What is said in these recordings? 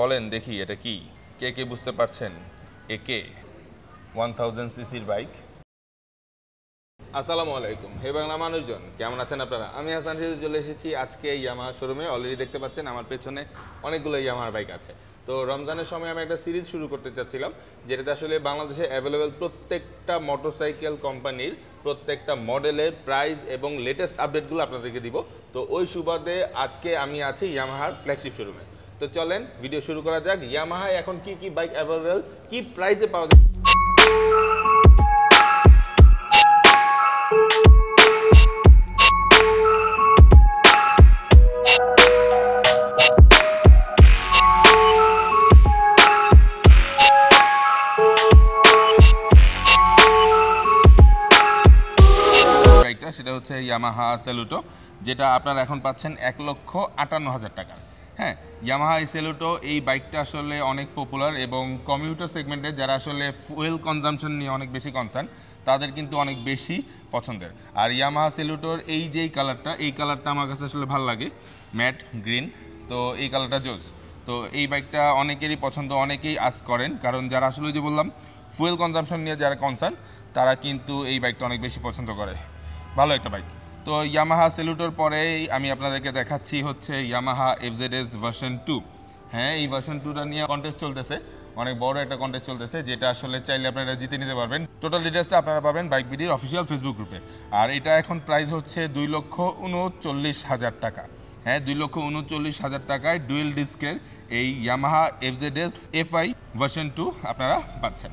বলেন দেখি এটা কি কে কে বুঝতে পারছেন এ কে ওয়ান থাউজেন্ড সিসির বাইক আসসালামু আলাইকুম হে বাংলা মানুষজন কেমন আছেন আপনারা আমি হাসান সিজু চলে এসেছি আজকে ইয়ামা শোরুমে অলরেডি দেখতে পাচ্ছেন আমার পেছনে অনেকগুলো ইয়ামার বাইক আছে তো রমজানের সময় আমি একটা সিরিজ শুরু করতে চাচ্ছিলাম যেটাতে আসলে বাংলাদেশে অ্যাভেলেবেল প্রত্যেকটা মোটরসাইকেল কোম্পানির প্রত্যেকটা মডেলের প্রাইস এবং লেটেস্ট আপডেটগুলো আপনাদেরকে দিব তো ওই সুবাদে আজকে আমি আছি ইয়ামাহার ফ্ল্যাগশিপ শোরুমে তো চলেন ভিডিও শুরু করা যাক ইয়ামাহা এখন কি কি বাইক অ্যাভেলেবেল কি প্রাইসে পাওয়া যায় সেটা হচ্ছে ইয়ামাহা সেলুটো যেটা আপনারা এখন পাচ্ছেন এক লক্ষ আটান্ন হাজার টাকা হ্যাঁ ইয়ামাহা সেলুটো এই বাইকটা আসলে অনেক পপুলার এবং কমিউটার সেগমেন্টে যারা আসলে ফুয়েল কনজামশন নিয়ে অনেক বেশি কনসার্ন তাদের কিন্তু অনেক বেশি পছন্দের আর ইয়ামাহা সেলুটোর এই যেই কালারটা এই কালারটা আমার কাছে আসলে ভালো লাগে ম্যাট গ্রিন তো এই কালারটা জোজ তো এই বাইকটা অনেকেরই পছন্দ অনেকেই আস করেন কারণ যারা আসলে যে বললাম ফুয়েল কনজামশন নিয়ে যারা কনসার্ন তারা কিন্তু এই বাইকটা অনেক বেশি পছন্দ করে ভালো একটা বাইক তো ইয়ামাহা সেলুটোর পরেই আমি আপনাদেরকে দেখাচ্ছি হচ্ছে Yamaha FZ S version two হ্যাঁ এই ভার্সন টুটা নিয়ে কন্টেস্ট চলতেছে অনেক বড় একটা কন্টেস্ট চলতেছে যেটা আসলে চাইলে আপনারা জিতে নিতে পারবেন টোটাল ডিটেলসটা আপনারা পাবেন বাইক বিডির অফিসিয়াল ফেসবুক গ্রুপে আর এটা এখন প্রাইস হচ্ছে দুই লক্ষ উনচল্লিশ হাজার টাকা হ্যাঁ দুই লক্ষ উনচল্লিশ হাজার টাকায় ডুয়েল ডিস্কের এই Yamaha FZ S FI version two আপনারা পাচ্ছেন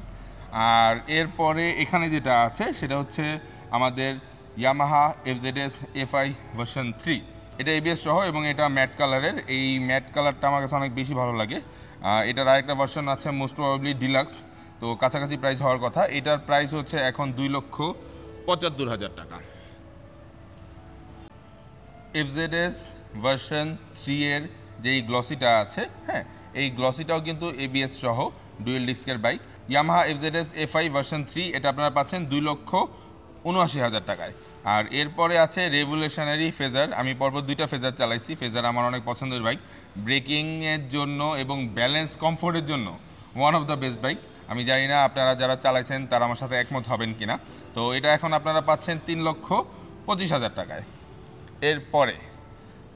আর এরপরে এখানে যেটা আছে সেটা হচ্ছে আমাদের Yamaha FZS FI version three এটা এবিএস সহ এবং এটা ম্যাট কালারের এই ম্যাট কালারটা আমার কাছে অনেক বেশি ভালো লাগে এটার আরেকটা ভার্সন আছে মোস্ট প্রবাবলি ডিলাক্স তো কাছাকাছি প্রাইস হওয়ার কথা এটার প্রাইস হচ্ছে এখন দুই লক্ষ পঁচাত্তর হাজার টাকা এফজেডএস ভার্সন থ্রি এর যেই গ্লসিটা আছে হ্যাঁ এই গ্লসিটাও কিন্তু এবিএস সহ ডুয়েল ডিস্কের bike Yamaha FZS FI version three এটা আপনারা পাচ্ছেন দুই লক্ষ উনআশি হাজার টাকায় আর এরপরে আছে রেভুলেশনারি ফেজার আমি পরপর দুইটা ফেজার চালাইছি ফেজার আমার অনেক পছন্দের বাইক ব্রেকিংয়ের জন্য এবং ব্যালেন্স কমফোর্টের জন্য one of the best bike আমি জানি না আপনারা যারা চালাইছেন তারা আমার সাথে একমত হবেন কি না তো এটা এখন আপনারা পাচ্ছেন তিন লক্ষ পঁচিশ হাজার টাকায় এরপরে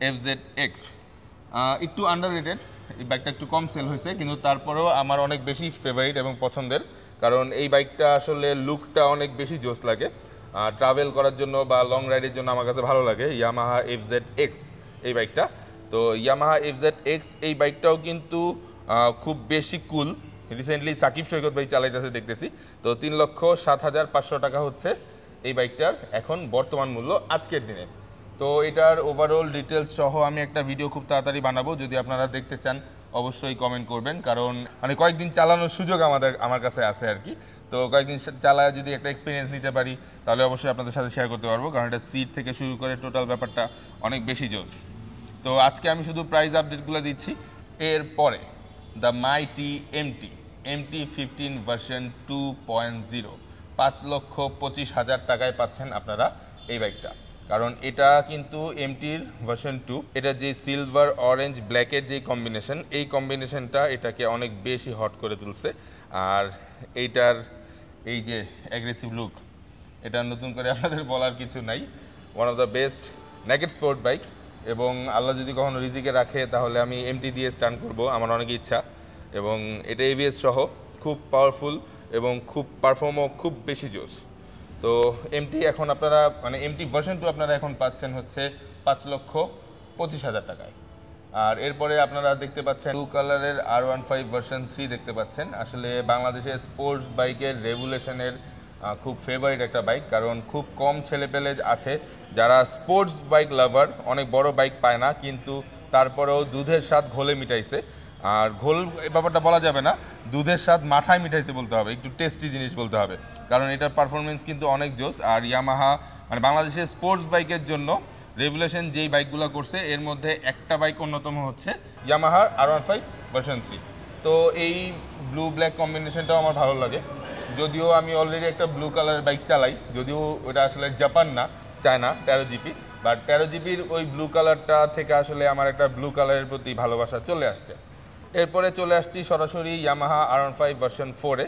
এফ জেড এক্স একটু আন্ডার রেটেড এই বাইকটা একটু কম সেল হয়েছে কিন্তু তারপরেও আমার অনেক বেশি ফেভারিট এবং পছন্দের কারণ এই বাইকটা আসলে লুকটা অনেক বেশি জোস লাগে ট্রাভেল করার জন্য বা লং রাইডের জন্য আমার কাছে ভালো লাগে ইয়ামাহা এফ জেড এক্স এই বাইকটা তো ইয়ামাহা এফ জেড এক্স এই বাইকটাও কিন্তু খুব বেশি কুল রিসেন্টলি সাকিব সৈকত ভাই চালাইতেছে দেখতেছি তো তিন লক্ষ সাত হাজার পাঁচশো টাকা হচ্ছে এই বাইকটার এখন বর্তমান মূল্য আজকের দিনে তো এটার ওভারঅল ডিটেলস সহ আমি একটা ভিডিও খুব তাড়াতাড়ি বানাবো যদি আপনারা দেখতে চান অবশ্যই কমেন্ট করবেন কারণ মানে কয়েকদিন চালানোর সুযোগ আমাদের আমার কাছে আছে আর কি তো কয়েকদিন চালায় যদি একটা এক্সপিরিয়েন্স নিতে পারি তাহলে অবশ্যই আপনাদের সাথে শেয়ার করতে পারবো কারণ এটা সিট থেকে শুরু করে টোটাল ব্যাপারটা অনেক বেশি জোস তো আজকে আমি শুধু প্রাইস আপডেটগুলো দিচ্ছি এরপরে the T M T fifteen version two point zero পাঁচ লক্ষ পঁচিশ হাজার টাকায় পাচ্ছেন আপনারা এই বাইকটা কারণ এটা কিন্তু এমটির ভার্সন টু এটা যে সিলভার অরেঞ্জ ব্ল্যাকের যে কম্বিনেশন এই কম্বিনেশনটা এটাকে অনেক বেশি হট করে তুলছে আর এইটার এই যে অ্যাগ্রেসিভ লুক এটা নতুন করে আপনাদের বলার কিছু নাই one of the best naked sport bike এবং আল্লাহ যদি কখনো রিজিকে রাখে তাহলে আমি এমটি দিয়ে স্টান করব আমার অনেক ইচ্ছা এবং এটা এভিএস সহ খুব পাওয়ারফুল এবং খুব পারফর্মও খুব বেশি জোশ তো এমটি এখন আপনারা মানে এমটি ভার্সন টু আপনারা এখন পাচ্ছেন হচ্ছে পাঁচ লক্ষ পঁচিশ হাজার টাকায় আর এরপরে আপনারা দেখতে পাচ্ছেন ব্লু কালারের আর ওয়ান ফাইভ ভার্সন থ্রি দেখতে পাচ্ছেন আসলে বাংলাদেশের স্পোর্টস বাইকের রেগুলেশনের খুব ফেভারিট একটা বাইক কারণ খুব কম ছেলেপেলে আছে যারা স্পোর্টস বাইক লাভার অনেক বড় বাইক পায় না কিন্তু তারপরেও দুধের স্বাদ ঘোলে মিটাইছে আর ঘোল ব্যাপারটা বলা যাবে না দুধের স্বাদ মাথায় মিঠাইছে বলতে হবে একটু টেস্টি জিনিস বলতে হবে কারণ এটার পারফরমেন্স কিন্তু অনেক জোস আর ইয়ামাহা মানে বাংলাদেশের স্পোর্টস বাইকের জন্য রেভুলেশন যেই বাইকগুলো করছে এর মধ্যে একটা বাইক অন্যতম হচ্ছে ইয়ামাহার R one five version three তো এই ব্লু ব্ল্যাক কম্বিনেশনটাও আমার ভালো লাগে যদিও আমি অলরেডি একটা ব্লু কালারের বাইক চালাই যদিও ওটা আসলে জাপান না চায়না তেরো জিপি বাট তেরো জিবির ওই ব্লু কালারটা থেকে আসলে আমার একটা ব্লু কালারের প্রতি ভালোবাসা চলে আসছে এরপরে চলে আসছি সরাসরি ইয়ামাহা আরন ফাইভ ভার্সন ফোরে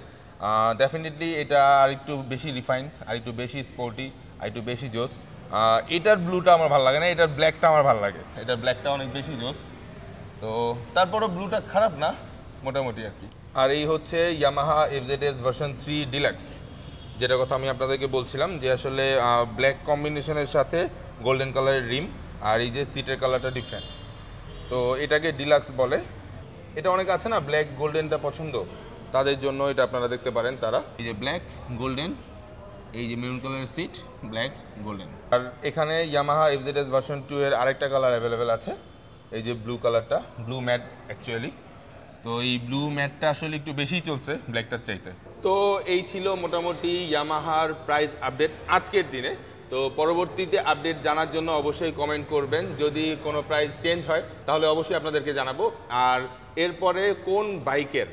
ডেফিনেটলি এটা আর একটু বেশি রিফাইন আর একটু বেশি স্পোর্টি আর একটু বেশি জোস এটার ব্লুটা আমার ভালো লাগে না এটার ব্ল্যাকটা আমার ভালো লাগে এটার ব্ল্যাকটা অনেক বেশি জোস তো তারপরও ব্লুটা খারাপ না মোটামুটি আর কি আর এই হচ্ছে Yamaha FZ S version three deluxe যেটা কথা আমি আপনাদেরকে বলছিলাম যে আসলে ব্ল্যাক কম্বিনেশনের সাথে গোল্ডেন কালারের রিম আর এই যে সিটের কালারটা ডিফারেন্ট তো এটাকে ডিলাক্স বলে এটা অনেক আছে না ব্ল্যাক গোল্ডেনটা পছন্দ তাদের জন্য এটা আপনারা দেখতে পারেন তারা এই যে ব্ল্যাক গোল্ডেন এই যে মেরুন কালারের সিট ব্ল্যাক গোল্ডেন আর এখানে ইয়ামাহা এস ভার্সন টু এর আরেকটা কালার অ্যাভেলেবেল আছে এই যে ব্লু কালারটা ব্লু ম্যাট অ্যাকচুয়ালি তো এই ব্লু ম্যাটটা আসলে একটু বেশি চলছে ব্ল্যাকটার চাইতে তো এই ছিল মোটামুটি ইয়ামাহার প্রাইস আপডেট আজকের দিনে তো পরবর্তীতে আপডেট জানার জন্য অবশ্যই কমেন্ট করবেন যদি কোনো প্রাইস চেঞ্জ হয় তাহলে অবশ্যই আপনাদেরকে জানাবো আর এরপরে কোন বাইকের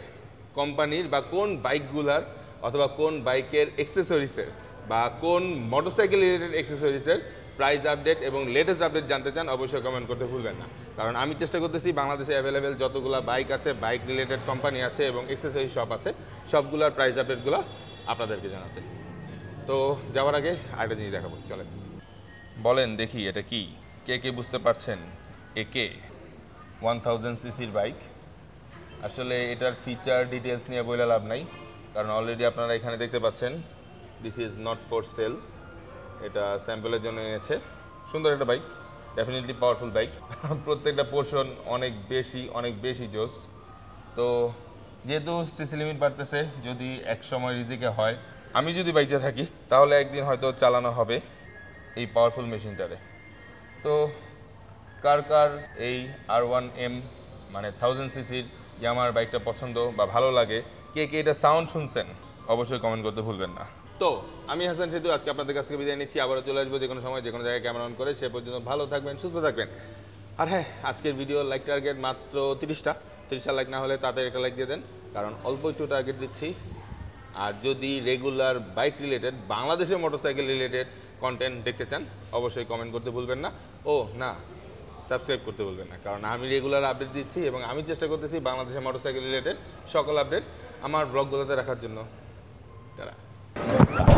কোম্পানির বা কোন বাইকগুলার অথবা কোন বাইকের অ্যাক্সেসরিসের বা কোন মোটরসাইকেল রিলেটেড অ্যাক্সেসরিসের প্রাইস আপডেট এবং লেটেস্ট আপডেট জানতে চান অবশ্যই কমেন্ট করতে ভুলবেন না কারণ আমি চেষ্টা করতেছি বাংলাদেশে অ্যাভেলেবেল যতগুলো বাইক আছে বাইক রিলেটেড কোম্পানি আছে এবং এক্সেসরি শপ আছে সবগুলোর প্রাইস আপডেটগুলো আপনাদেরকে জানাতে তো যাওয়ার আগে আরেকটা জিনিস দেখাবো চলেন বলেন দেখি এটা কি কে কে বুঝতে পারছেন এ কে ওয়ান থাউজেন্ড সিসির বাইক আসলে এটার ফিচার ডিটেলস নিয়ে বইলে লাভ নাই কারণ অলরেডি আপনারা এখানে দেখতে পাচ্ছেন this is not for sale এটা স্যাম্পলের জন্য এনেছে সুন্দর একটা বাইক ডেফিনেটলি পাওয়ারফুল বাইক প্রত্যেকটা পোর্শন অনেক বেশি অনেক বেশি জোস তো যেহেতু সিসি লিমিট বাড়তেছে যদি এক সময় রিজিকে হয় আমি যদি বাইচে থাকি তাহলে একদিন হয়তো চালানো হবে এই পাওয়ারফুল মেশিনটারে তো কার কার এই আর ওয়ান এম মানে থাউজেন্ড সিসির যে আমার বাইকটা পছন্দ বা ভালো লাগে কে কে এটা সাউন্ড শুনছেন অবশ্যই কমেন্ট করতে ভুলবেন না তো আমি হাসান সেতু আজকে আপনাদের কাছ থেকে বিদায় নিচ্ছি আবারও চলে আসবো যে কোনো সময় যে কোনো জায়গায় ক্যামেরা অন করে সে পর্যন্ত ভালো থাকবেন সুস্থ থাকবেন আর হ্যাঁ আজকের ভিডিও লাইক টার্গেট মাত্র তিরিশটা তিরিশটা লাইক না হলে তাদের একটা লাইক দিয়ে দেন কারণ অল্প একটু টার্গেট দিচ্ছি আর যদি রেগুলার বাইক রিলেটেড বাংলাদেশের মোটরসাইকেল রিলেটেড কন্টেন্ট দেখতে চান অবশ্যই কমেন্ট করতে ভুলবেন না ও না সাবস্ক্রাইব করতে বলবেন না কারণ আমি রেগুলার আপডেট দিচ্ছি এবং আমি চেষ্টা করতেছি বাংলাদেশের মোটরসাইকেল রিলেটেড সকল আপডেট আমার ব্লগগুলোতে রাখার জন্য তারা